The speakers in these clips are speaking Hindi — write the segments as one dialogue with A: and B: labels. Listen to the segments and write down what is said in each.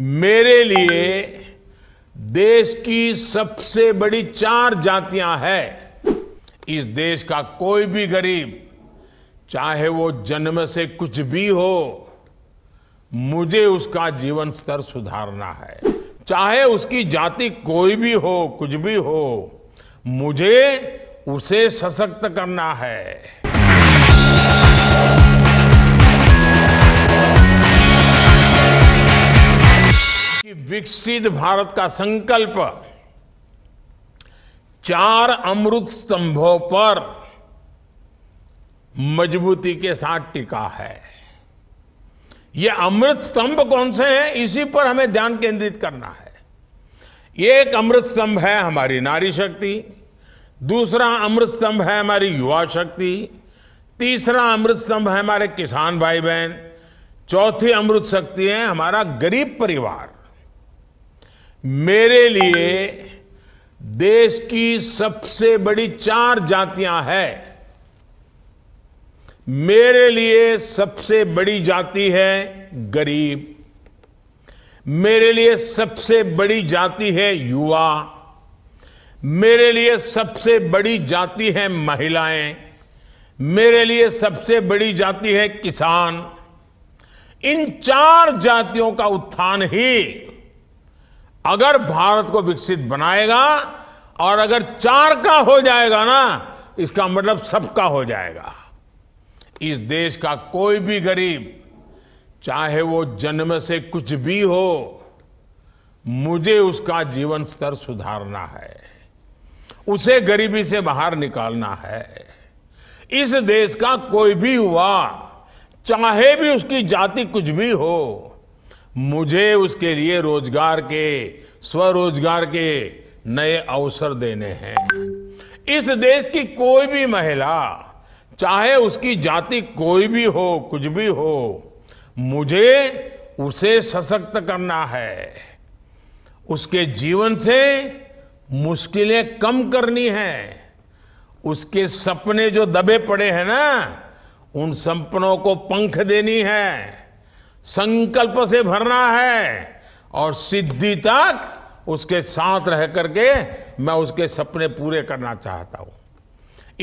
A: मेरे लिए देश की सबसे बड़ी चार जातियां हैं इस देश का कोई भी गरीब चाहे वो जन्म से कुछ भी हो मुझे उसका जीवन स्तर सुधारना है चाहे उसकी जाति कोई भी हो कुछ भी हो मुझे उसे सशक्त करना है विकसित भारत का संकल्प चार अमृत स्तंभों पर मजबूती के साथ टिका है ये अमृत स्तंभ कौन से हैं इसी पर हमें ध्यान केंद्रित करना है एक अमृत स्तंभ है हमारी नारी शक्ति दूसरा अमृत स्तंभ है हमारी युवा शक्ति तीसरा अमृत स्तंभ है हमारे किसान भाई बहन चौथी अमृत शक्ति है हमारा गरीब परिवार मेरे लिए देश की सबसे बड़ी चार जातियां हैं मेरे लिए सबसे बड़ी जाति है गरीब मेरे लिए सबसे बड़ी जाति है युवा मेरे लिए सबसे बड़ी जाति है महिलाएं मेरे लिए सबसे बड़ी जाति है किसान इन चार जातियों का उत्थान ही अगर भारत को विकसित बनाएगा और अगर चार का हो जाएगा ना इसका मतलब सबका हो जाएगा इस देश का कोई भी गरीब चाहे वो जन्म से कुछ भी हो मुझे उसका जीवन स्तर सुधारना है उसे गरीबी से बाहर निकालना है इस देश का कोई भी युवा चाहे भी उसकी जाति कुछ भी हो मुझे उसके लिए रोजगार के स्वरोजगार के नए अवसर देने हैं इस देश की कोई भी महिला चाहे उसकी जाति कोई भी हो कुछ भी हो मुझे उसे सशक्त करना है उसके जीवन से मुश्किलें कम करनी है उसके सपने जो दबे पड़े हैं ना उन सपनों को पंख देनी है संकल्प से भरना है और सिद्धि तक उसके साथ रह करके मैं उसके सपने पूरे करना चाहता हूं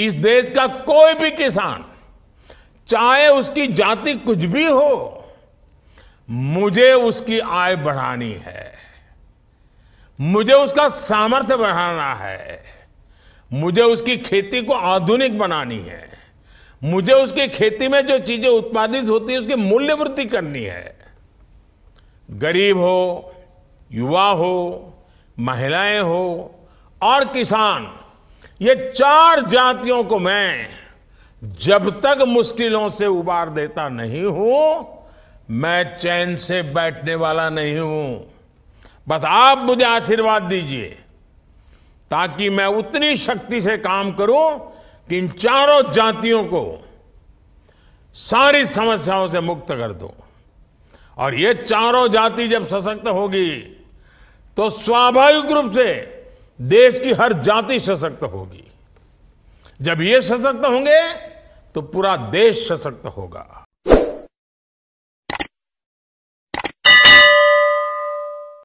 A: इस देश का कोई भी किसान चाहे उसकी जाति कुछ भी हो मुझे उसकी आय बढ़ानी है मुझे उसका सामर्थ्य बढ़ाना है मुझे उसकी खेती को आधुनिक बनानी है मुझे उसकी खेती में जो चीजें उत्पादित होती है उसकी मूल्य वृद्धि करनी है गरीब हो युवा हो महिलाएं हो और किसान ये चार जातियों को मैं जब तक मुश्किलों से उबार देता नहीं हूं मैं चैन से बैठने वाला नहीं हूं बस आप मुझे आशीर्वाद दीजिए ताकि मैं उतनी शक्ति से काम करूं कि इन चारों जातियों को सारी समस्याओं से मुक्त कर दो और ये चारों जाति जब सशक्त होगी तो स्वाभाविक रूप से देश की हर जाति सशक्त होगी जब ये सशक्त होंगे तो पूरा देश सशक्त होगा